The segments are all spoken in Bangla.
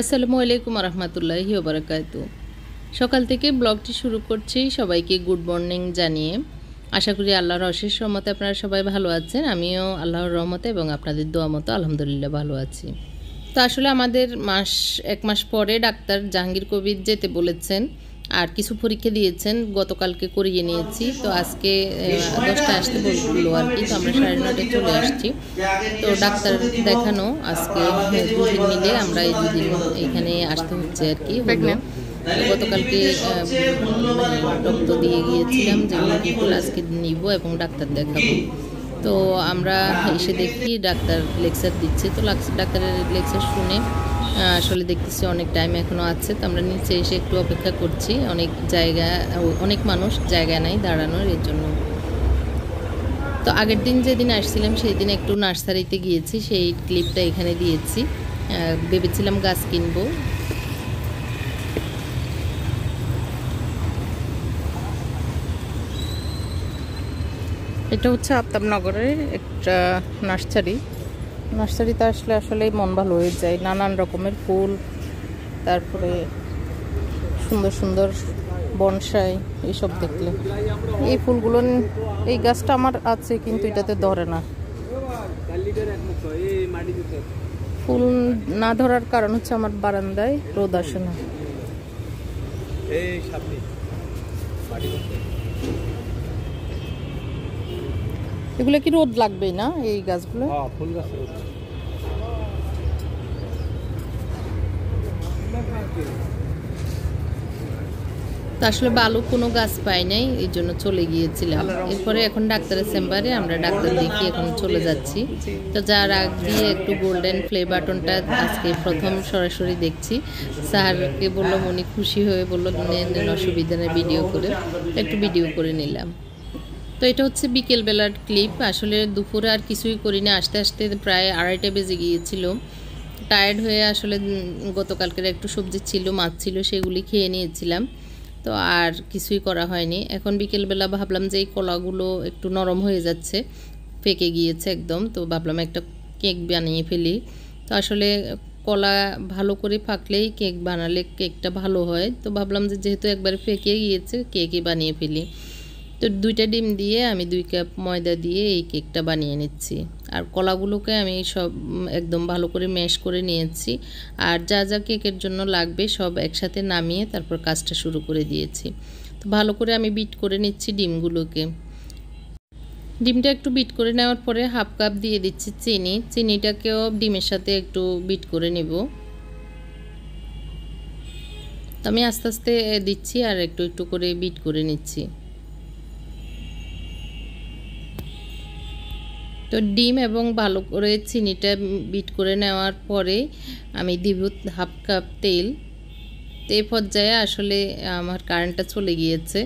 আসসালামু আলাইকুম রহমতুল্লাহি ওবরাকাত সকাল থেকে ব্লগটি শুরু করছি সবাইকে গুড মর্নিং জানিয়ে আশা করি আল্লাহর অশেষ রহমতে আপনারা সবাই ভালো আছেন আমিও আল্লাহর রহমতে এবং আপনাদের দোয়া মতো আলহামদুলিল্লাহ ভালো আছি তো আসলে আমাদের মাস এক মাস পরে ডাক্তার জাহাঙ্গীর কবির যেতে বলেছেন আর কিছু পরীক্ষা দিয়েছেন গতকালকে করিয়ে নিয়েছি তো আজকে দশটা আসতে বলল আর কি তো আমরা সাড়ে নটায় চলে আসছি তো ডাক্তার দেখানো আজকে দুদিন মিলে আমরা এই দুদিন এখানে আসতে হচ্ছে আর কি গতকালকে মানে রক্ত দিয়ে গিয়েছিলাম যে আজকে নিব এবং ডাক্তার দেখাবো তো আমরা এসে দেখি ডাক্তার লেকচার দিচ্ছে তো ডাক্তারের লেকচার শুনে আসলে দেখতেছি অনেক টাইম এখনও আছে তো আমরা নিচে এসে একটু অপেক্ষা করছি অনেক জায়গা অনেক মানুষ জায়গা নাই দাঁড়ানোর এর জন্য তো আগের দিন যেদিন আসছিলাম সেই দিন একটু নার্সারিতে গিয়েছি সেই ক্লিপটা এখানে দিয়েছি ভেবেছিলাম গাছ কিনবো এটা হচ্ছে আফতাবনগরের একটা নার্সারি নার্সারিতে আসলে আসলেই মন ভালো হয়ে যায় নানান রকমের ফুল তারপরে সুন্দর সুন্দর বনসাই এইসব দেখলে এই ফুলগুলো এই গাছটা আমার আছে কিন্তু এটাতে ধরে না ফুল না ধরার কারণ হচ্ছে আমার বারান্দায় রোদ আসে না এই এগুলো কি রোদ লাগবেই না এই গাছগুলো হ্যাঁ, আসলে বালু কোনো গাছ পাই নাই এই জন্য চলে গিয়েছিলাম এরপরে এখন ডাক্তারের চেম্বারে আমরা ডাক্তার দেখি এখন চলে যাচ্ছি তো যার আগ দিয়ে একটু গোল্ডেন ফ্লে বাটনটা আজকে প্রথম সরাসরি দেখছি স্যারকে বললো মনি খুশি হয়ে বললো অসুবিধা নেই ভিডিও করে একটু ভিডিও করে নিলাম তো এটা হচ্ছে বিকেলবেলার ক্লিপ আসলে দুপুরে আর কিছুই করি না আস্তে আস্তে প্রায় আড়াইটা বেজে গিয়েছিল টায়ার্ড হয়ে আসলে গতকালকের একটু সবজি ছিল মাছ ছিল সেগুলি খেয়ে নিয়েছিলাম তো আর কিছুই করা হয়নি এখন বিকেলবেলা ভাবলাম যে এই কলাগুলো একটু নরম হয়ে যাচ্ছে পেকে গিয়েছে একদম তো ভাবলাম একটা কেক বানিয়ে ফেলি তো আসলে কলা ভালো করে ফাঁকলেই কেক বানালে কেকটা ভালো হয় তো ভাবলাম যে যেহেতু একবার ফেকে গিয়েছে কেকই বানিয়ে ফেলি তো দুইটা ডিম দিয়ে আমি দুই কাপ ময়দা দিয়ে এই কেকটা বানিয়ে নিচ্ছি আর কলাগুলোকে আমি সব একদম ভালো করে ম্যাশ করে নিয়েছি আর যা যা কেকের জন্য লাগবে সব একসাথে নামিয়ে তারপর কাজটা শুরু করে দিয়েছি তো ভালো করে আমি বিট করে নিচ্ছি ডিমগুলোকে ডিমটা একটু বিট করে নেওয়ার পরে হাফ কাপ দিয়ে দিচ্ছি চিনি চিনিটাকেও ডিমের সাথে একটু বিট করে নেব আমি আস্তে আস্তে দিচ্ছি আর একটু একটু করে বিট করে নিচ্ছি তো ডিম এবং ভালো করে চিনিটা বিট করে নেওয়ার পরে আমি দিব হাফ কাপ তেল তে পর্যায়ে আসলে আমার কারেন্টটা চলে গিয়েছে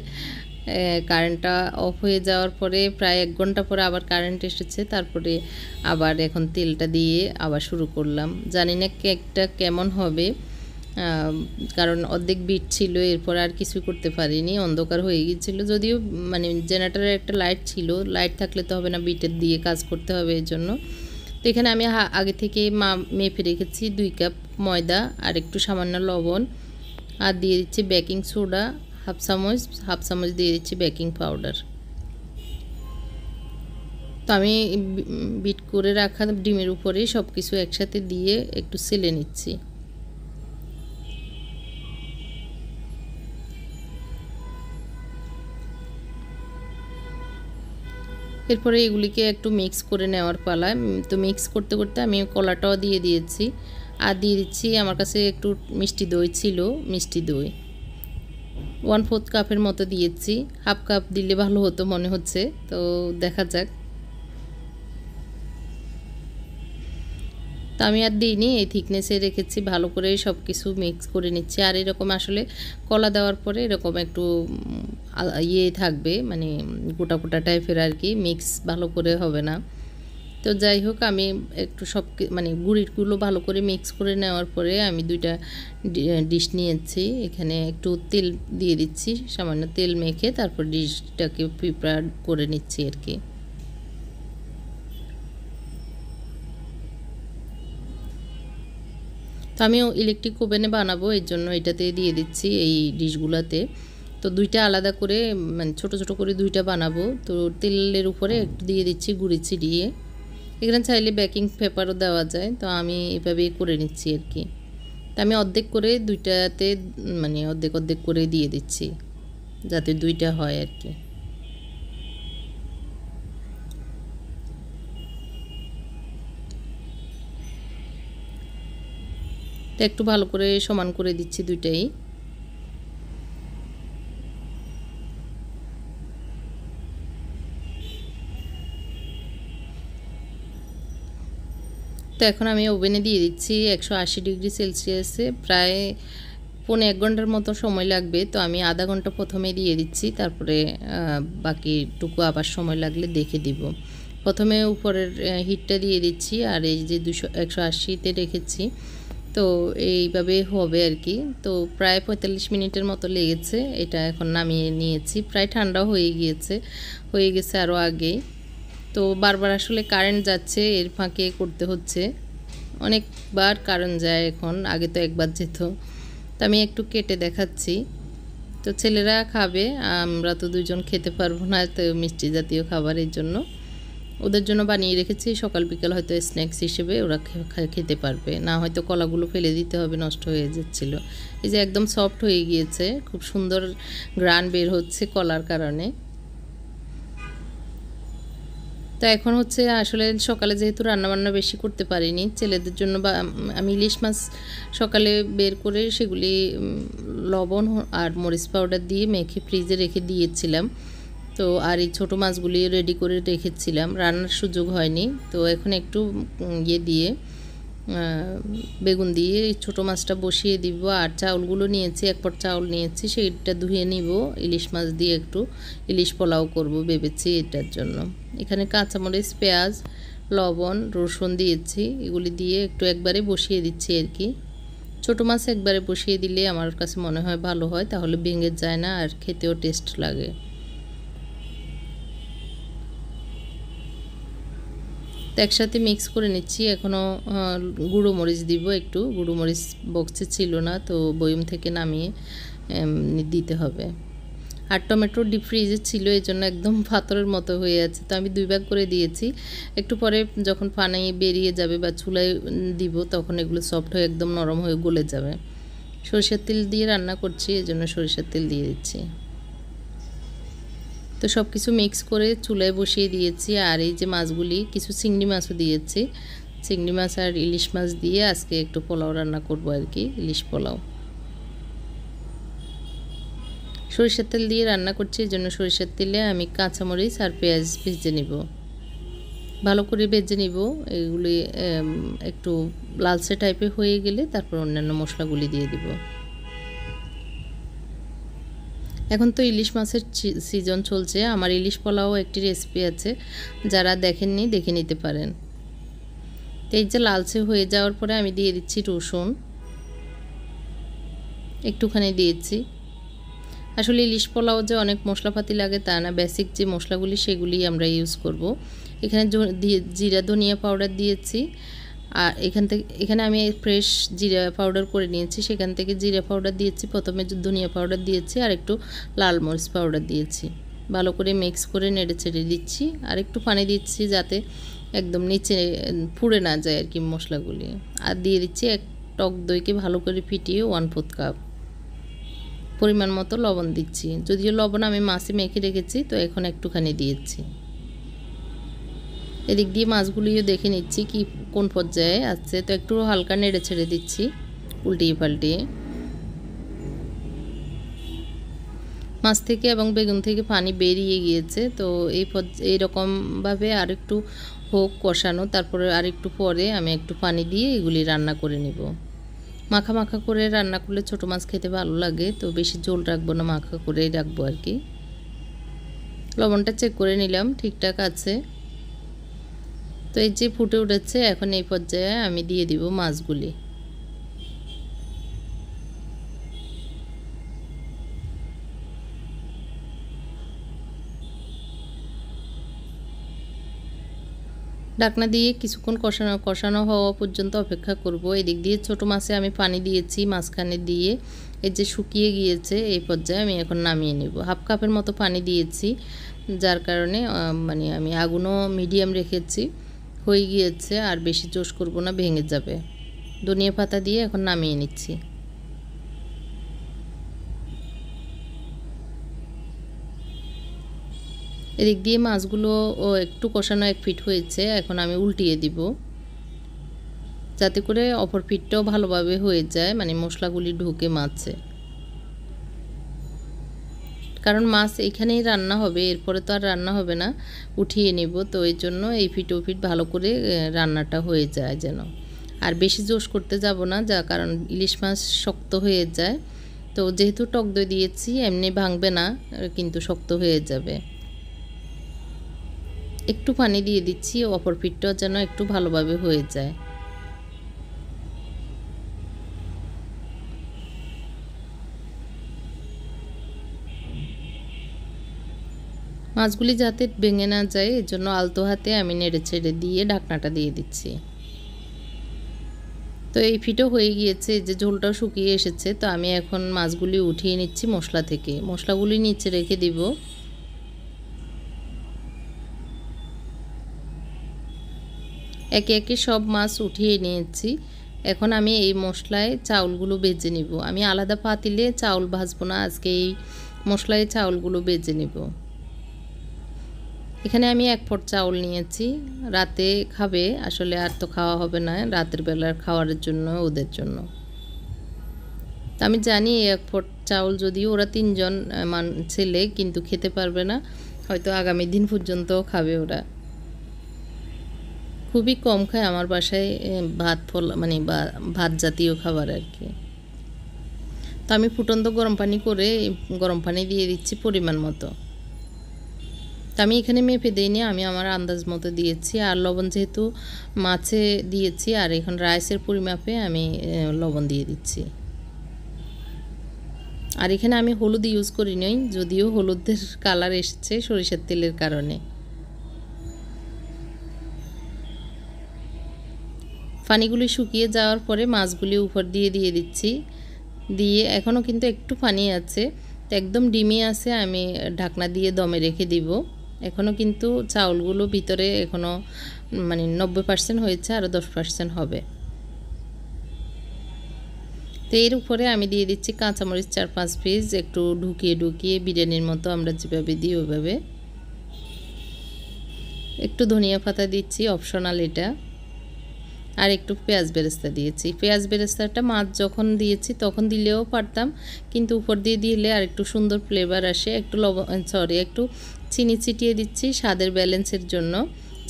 কারেন্টটা অফ হয়ে যাওয়ার পরে প্রায় এক ঘন্টা পরে আবার কারেন্ট এসেছে তারপরে আবার এখন তেলটা দিয়ে আবার শুরু করলাম জানি না কেকটা কেমন হবে কারণ অর্ধেক বিট ছিল এরপর আর কিছু করতে পারিনি অন্ধকার হয়ে গিয়েছিলো যদিও মানে জেনারেটারের একটা লাইট ছিল লাইট থাকলে তো হবে না বিটের দিয়ে কাজ করতে হবে এর জন্য তো এখানে আমি আগে থেকে মা মেপে রেখেছি দুই কাপ ময়দা আর একটু সামান্য লবণ আর দিয়ে দিচ্ছি বেকিং সোডা হাফ চামচ হাফ চামচ দিয়ে দিচ্ছি বেকিং পাউডার তো আমি বিট করে রাখা ডিমের উপরে সব কিছু একসাথে দিয়ে একটু সেলে নিচ্ছি এরপরে এগুলিকে একটু মিক্স করে নেওয়ার পালা তো মিক্স করতে করতে আমি কলাটাও দিয়ে দিয়েছি আর দিয়ে দিচ্ছি আমার কাছে একটু মিষ্টি দই ছিল মিষ্টি দই ওয়ান ফোর্থ কাপের মতো দিয়েছি হাফ কাপ দিলে ভালো হতো মনে হচ্ছে তো দেখা যাক তো আমি আর দিইনি এই থিকনেসে রেখেছি ভালো করে সব কিছু মিক্স করে নিচ্ছি আর এরকম আসলে কলা দেওয়ার পরে এরকম একটু ইয়ে থাকবে মানে গোটা গোটা টাইপের আর কি মিক্স ভালো করে হবে না তো যাই হোক আমি একটু সব মানে গুঁড়িরগুলো ভালো করে মিক্স করে নেওয়ার পরে আমি দুইটা ডিশ নিয়েছি এখানে একটু তেল দিয়ে দিচ্ছি সামান্য তেল মেখে তারপর ডিশটাকে প্রিপেয়ার করে নিচ্ছি আর কি তো আমি ইলেকট্রিক ওভেনে বানাবো এর জন্য এটাতে দিয়ে দিচ্ছি এই ডিশগুলোতে তো দুইটা আলাদা করে মানে ছোটো ছোটো করে দুইটা বানাবো তো তেলের উপরে একটু দিয়ে দিচ্ছি গুঁড়ি ছিড়িয়ে এখানে চাইলে বেকিং পেপারও দেওয়া যায় তো আমি এভাবে করে নিচ্ছি আর কি তো আমি অর্ধেক করে দুইটাতে মানে অর্ধেক অর্ধেক করে দিয়ে দিচ্ছি যাতে দুইটা হয় আর কি তো একটু ভালো করে সমান করে দিচ্ছি দুইটাই তো এখন আমি ওভেনে দিয়ে দিচ্ছি একশো আশি ডিগ্রি সেলসিয়াসে প্রায় পৌনে এক ঘন্টার মতো সময় লাগবে তো আমি আধা ঘন্টা প্রথমে দিয়ে দিচ্ছি তারপরে বাকিটুকু আবার সময় লাগলে দেখে দিব প্রথমে উপরের হিটটা দিয়ে দিচ্ছি আর এই যে দুশো একশো আশিতে রেখেছি তো এইভাবে হবে আর কি তো প্রায় পঁয়তাল্লিশ মিনিটের মতো লেগেছে এটা এখন নামিয়ে নিয়েছি প্রায় ঠান্ডা হয়ে গিয়েছে হয়ে গেছে আরও আগেই তো বারবার আসলে কারেন্ট যাচ্ছে এর ফাঁকে করতে হচ্ছে অনেকবার কারেন্ট যায় এখন আগে তো একবার যেত তো আমি একটু কেটে দেখাচ্ছি তো ছেলেরা খাবে আমরা তো দুজন খেতে পারবো না তো মিষ্টি জাতীয় খাবারের জন্য ওদের জন্য বানিয়ে রেখেছি সকাল বিকাল হয়তো স্ন্যাক্স হিসেবে ওরা খেতে পারবে না হয়তো কলাগুলো ফেলে দিতে হবে নষ্ট হয়ে যাচ্ছিল এই যে একদম সফট হয়ে গিয়েছে খুব সুন্দর গ্রান বের হচ্ছে কলার কারণে তো এখন হচ্ছে আসলে সকালে যেহেতু রান্নাবান্না বেশি করতে পারিনি ছেলেদের জন্য বা আমি ইলিশ মাছ সকালে বের করে সেগুলি লবণ আর মরিচ পাউডার দিয়ে মেখে ফ্রিজে রেখে দিয়েছিলাম তো আর এই ছোটো মাছগুলি রেডি করে রেখেছিলাম রান্নার সুযোগ হয়নি তো এখন একটু ইয়ে দিয়ে বেগুন দিয়ে এই ছোটো মাছটা বসিয়ে দিব আর চাউলগুলো নিয়েছি একপট চাউল নিয়েছি সেইটা ধুয়ে নিব ইলিশ মাছ দিয়ে একটু ইলিশ পোলাও করব ভেবেছি এটার জন্য এখানে কাঁচামরিচ পেঁয়াজ লবণ রসুন দিয়েছি এগুলি দিয়ে একটু একবারে বসিয়ে দিচ্ছি আর কি ছোটো মাছ একবারে বসিয়ে দিলে আমার কাছে মনে হয় ভালো হয় তাহলে ভেঙে যায় না আর খেতেও টেস্ট লাগে একসাথে মিক্স করে নিচ্ছি এখনও গুঁড়ো মরিচ দিব একটু গুঁড়ো মরিচ বক্সে ছিল না তো বয়ম থেকে নামিয়ে দিতে হবে আর টমেটো ডিপ ফ্রিজে ছিল এই জন্য একদম পাথরের মতো হয়ে আছে তো আমি দুই ভাগ করে দিয়েছি একটু পরে যখন পানি বেরিয়ে যাবে বা চুলায় দিব তখন এগুলো সফট হয়ে একদম নরম হয়ে গলে যাবে সরিষার তেল দিয়ে রান্না করছি এই জন্য সরিষার তেল দিয়ে দিচ্ছি তো সব কিছু মিক্স করে চুলায় বসিয়ে দিয়েছি আর এই যে মাছগুলি কিছু চিংড়ি মাছও দিয়েছি চিংড়ি মাছ আর ইলিশ মাছ দিয়ে আজকে একটু পোলাও রান্না করব আর কি ইলিশ পোলাও সরিষার তেল দিয়ে রান্না করছি এই জন্য সরিষার তেলে আমি কাঁচামরিচ আর পেঁয়াজ ভেজে নিব ভালো করে ভেজে নিব এগুলি একটু লালচে টাইপের হয়ে গেলে তারপর অন্যান্য মশলাগুলি দিয়ে দিব এখন তো ইলিশ মাছের সিজন চলছে আমার ইলিশ পোলাও একটি রেসিপি আছে যারা দেখেননি দেখে নিতে পারেন তো এই যে লালচে হয়ে যাওয়ার পরে আমি দিয়ে দিচ্ছি রসুন একটুখানি দিয়েছি আসলে ইলিশ পোলাও যে অনেক মশলাপাতি লাগে তা না বেসিক যে মশলাগুলি সেগুলি আমরা ইউজ করব এখানে জিরা ধনিয়া পাউডার দিয়েছি আর এখান থেকে এখানে আমি ফ্রেশ জিরা পাউডার করে নিয়েছি সেখান থেকে জিরা পাউডার দিয়েছি প্রথমে ধনিয়া পাউডার দিয়েছি আর একটু লাল মরিচ পাউডার দিয়েছি ভালো করে মিক্স করে নেড়ে ছেড়ে দিচ্ছি আর একটু পানি দিচ্ছি যাতে একদম নিচে পুড়ে না যায় আর কি মশলাগুলি আর দিয়ে দিচ্ছি এক টক দইকে ভালো করে ফিটিয়ে ওয়ান ফোর্থ কাপ পরিমাণ মতো লবণ দিচ্ছি যদিও লবণ আমি মাছে মেখে রেখেছি তো এখন একটুখানি দিয়েছি এদিক দিয়ে মাছগুলিও দেখে নিচ্ছি কি কোন পর্যায়ে আছে তো একটু হালকা নেড়ে ছেড়ে দিচ্ছি উল্টিয়ে পাল্টিয়ে মাছ থেকে এবং বেগুন থেকে পানি বেরিয়ে গিয়েছে তো এই এইরকমভাবে আর একটু হোক কষানো তারপরে আর একটু পরে আমি একটু পানি দিয়ে এগুলি রান্না করে নিব মাখা মাখা করে রান্না করলে ছোট মাছ খেতে ভালো লাগে তো বেশি জোল রাখবো না মাখা করেই রাখবো আর কি লবণটা চেক করে নিলাম ঠিকঠাক আছে তো এই যে ফুটে উঠেছে এখন এই পর্যায়ে আমি দিয়ে দিব মাছগুলি ডাকনা দিয়ে কিছুক্ষণ কষানো কষানো হওয়া পর্যন্ত অপেক্ষা করব এদিক দিয়ে ছোট মাছে আমি পানি দিয়েছি মাঝখানে দিয়ে এই যে শুকিয়ে গিয়েছে এই পর্যায়ে আমি এখন নামিয়ে নেব হাফ কাপের মতো পানি দিয়েছি যার কারণে মানে আমি আগুনও মিডিয়াম রেখেছি হয়ে গিয়েছে আর বেশি জোশ করব না ভেঙে যাবে ধনিয়া পাতা দিয়ে এখন নামিয়ে নিচ্ছি এদিক দিয়ে মাছগুলো ও একটু কষানো এক ফিট হয়েছে এখন আমি উল্টিয়ে দিব যাতে করে অপর ফিটটাও ভালোভাবে হয়ে যায় মানে মশলাগুলি ঢুকে মাছে কারণ মাছ এখানেই রান্না হবে এরপরে তো আর রান্না হবে না উঠিয়ে নিব তো ওই জন্য এই ফিট ও ফিট ভালো করে রান্নাটা হয়ে যায় যেন আর বেশি জোশ করতে যাব না যা কারণ ইলিশ মাছ শক্ত হয়ে যায় তো যেহেতু টক দই দিয়েছি এমনি ভাঙবে না কিন্তু শক্ত হয়ে যাবে একটু পানি দিয়ে দিচ্ছি অপর ফিটটাও যেন একটু ভালোভাবে হয়ে যায় মাছগুলি যাতে ভেঙে না যায় এর জন্য আলতো হাতে আমি নেড়ে ছেড়ে দিয়ে ঢাকনাটা দিয়ে দিচ্ছি তো এই ফিটো হয়ে গিয়েছে যে ঝোলটাও শুকিয়ে এসেছে তো আমি এখন মাছগুলি উঠিয়ে নিচ্ছি মশলা থেকে মশলাগুলি নিচে রেখে দিব একে একে সব মাছ উঠিয়ে নিয়েছি এখন আমি এই মশলায় চাউলগুলো বেজে নিব আমি আলাদা পাতিলে চাউল ভাজবো না আজকে এই মশলায় চাউলগুলো বেজে নেব এখানে আমি এক ফোট চাউল নিয়েছি রাতে খাবে আসলে আর তো খাওয়া হবে না রাতের বেলার খাওয়ার জন্য ওদের জন্য তা আমি জানি এক ফোট চাউল যদি ওরা তিনজন মান ছেলে কিন্তু খেতে পারবে না হয়তো আগামী দিন পর্যন্ত খাবে ওরা খুবই কম খায় আমার বাসায় ভাত ফল মানে ভাত জাতীয় খাবার আর কি তো আমি ফুটন্ত গরম পানি করে গরম পানি দিয়ে দিচ্ছি পরিমাণ মতো আমি এখানে মেপে দিইনি আমি আমার আন্দাজ মতো দিয়েছি আর লবণ যেহেতু মাছে দিয়েছি আর এখন রাইসের পরিমাপে আমি লবণ দিয়ে দিচ্ছি আর এখানে আমি হলুদ ইউজ করি নাই যদিও হলুদের কালার এসছে সরিষার তেলের কারণে পানিগুলি শুকিয়ে যাওয়ার পরে মাছগুলি উপর দিয়ে দিয়ে দিচ্ছি দিয়ে এখনও কিন্তু একটু পানি আছে একদম ডিমে আছে আমি ঢাকনা দিয়ে দমে রেখে দিব এখনও কিন্তু চাউলগুলো ভিতরে এখনও মানে নব্বই পার্সেন্ট হয়েছে আরও দশ পার্সেন্ট হবে তো এর উপরে আমি দিয়ে দিচ্ছি কাঁচামরিচ চার পাঁচ পিস একটু ঢুকিয়ে ঢুকিয়ে বিরিয়ানির মতো আমরা যেভাবে দিই ওইভাবে একটু ধনিয়া পাতা দিচ্ছি অপশনাল এটা আর একটু পেঁয়াজ বেরেস্তা দিয়েছি পেঁয়াজ বেরেস্তাটা মাছ যখন দিয়েছি তখন দিলেও পারতাম কিন্তু উপর দিয়ে দিলে আর একটু সুন্দর ফ্লেভার আসে একটু লবণ সরি একটু চিনি ছিটিয়ে দিচ্ছি স্বাদের ব্যালেন্সের জন্য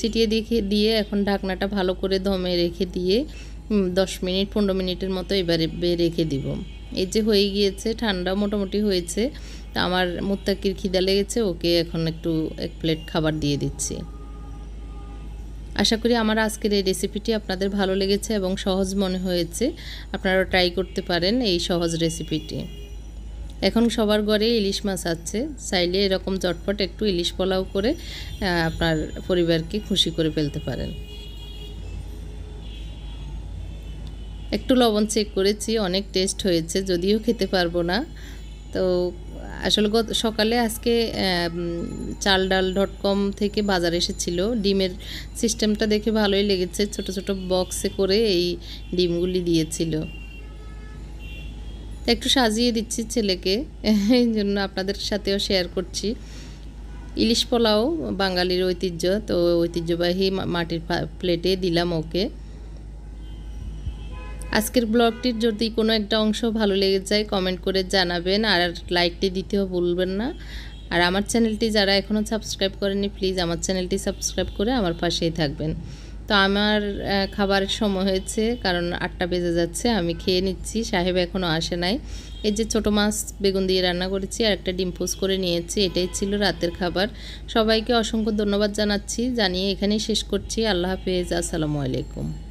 ছিটিয়ে দিয়ে দিয়ে এখন ঢাকনাটা ভালো করে দমে রেখে দিয়ে দশ মিনিট পনেরো মিনিটের মতো এবারে রেখে দিব এই যে হয়ে গিয়েছে ঠান্ডা মোটামুটি হয়েছে তা আমার মুত্তাকির খিদা লেগেছে ওকে এখন একটু এক প্লেট খাবার দিয়ে দিচ্ছি আশা করি আমার আজকের এই রেসিপিটি আপনাদের ভালো লেগেছে এবং সহজ মনে হয়েছে আপনারা ট্রাই করতে পারেন এই সহজ রেসিপিটি এখন সবার ঘরে ইলিশ মাছ আছে চাইলে এরকম চটপট একটু ইলিশ পোলাও করে আপনার পরিবারকে খুশি করে ফেলতে পারেন একটু লবণ চেক করেছি অনেক টেস্ট হয়েছে যদিও খেতে পারবো না তো আসলে গত সকালে আজকে চাল ডাল ডট কম থেকে বাজার এসেছিল ডিমের সিস্টেমটা দেখে ভালোই লেগেছে ছোট ছোট বক্সে করে এই ডিমগুলি দিয়েছিল একটু সাজিয়ে দিচ্ছি ছেলেকে এই জন্য আপনাদের সাথেও শেয়ার করছি ইলিশ পোলাও বাঙালির ঐতিহ্য তো ঐতিহ্যবাহী মাটির প্লেটে দিলাম ওকে আজকের ব্লগটির যদি কোনো একটা অংশ ভালো লেগে যায় কমেন্ট করে জানাবেন আর লাইকটি দিতেও ভুলবেন না আর আমার চ্যানেলটি যারা এখনও সাবস্ক্রাইব করেনি প্লিজ আমার চ্যানেলটি সাবস্ক্রাইব করে আমার পাশেই থাকবেন তো আমার খাবারের সময় হয়েছে কারণ আটটা বেজে যাচ্ছে আমি খেয়ে নিচ্ছি সাহেব এখনও আসে নাই এই যে ছোটো মাছ বেগুন দিয়ে রান্না করেছি আর একটা ডিম পোস করে নিয়েছি এটাই ছিল রাতের খাবার সবাইকে অসংখ্য ধন্যবাদ জানাচ্ছি জানিয়ে এখানেই শেষ করছি আল্লাহ হাফেজ আসসালামু আলাইকুম